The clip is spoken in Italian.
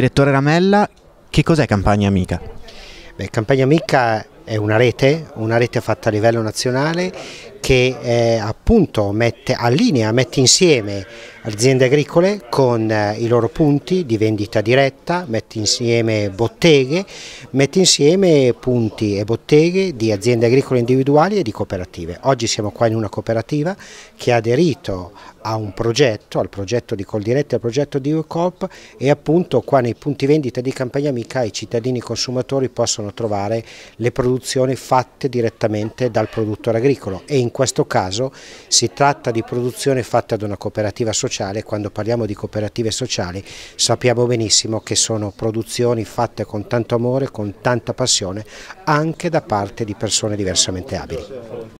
direttore Ramella, che cos'è Campagna Amica? Beh, Campagna Amica è una rete, una rete fatta a livello nazionale che eh, appunto mette, allinea, mette insieme aziende agricole con eh, i loro punti di vendita diretta, mette insieme botteghe, mette insieme punti e botteghe di aziende agricole individuali e di cooperative. Oggi siamo qua in una cooperativa che ha aderito a un progetto, al progetto di Coldiretti, al progetto di UCOP e appunto qua nei punti vendita di Campagna Amica i cittadini consumatori possono trovare le produzioni fatte direttamente dal produttore agricolo e in questo caso si tratta di produzione fatta da una cooperativa sociale, quando parliamo di cooperative sociali sappiamo benissimo che sono produzioni fatte con tanto amore, con tanta passione, anche da parte di persone diversamente abili.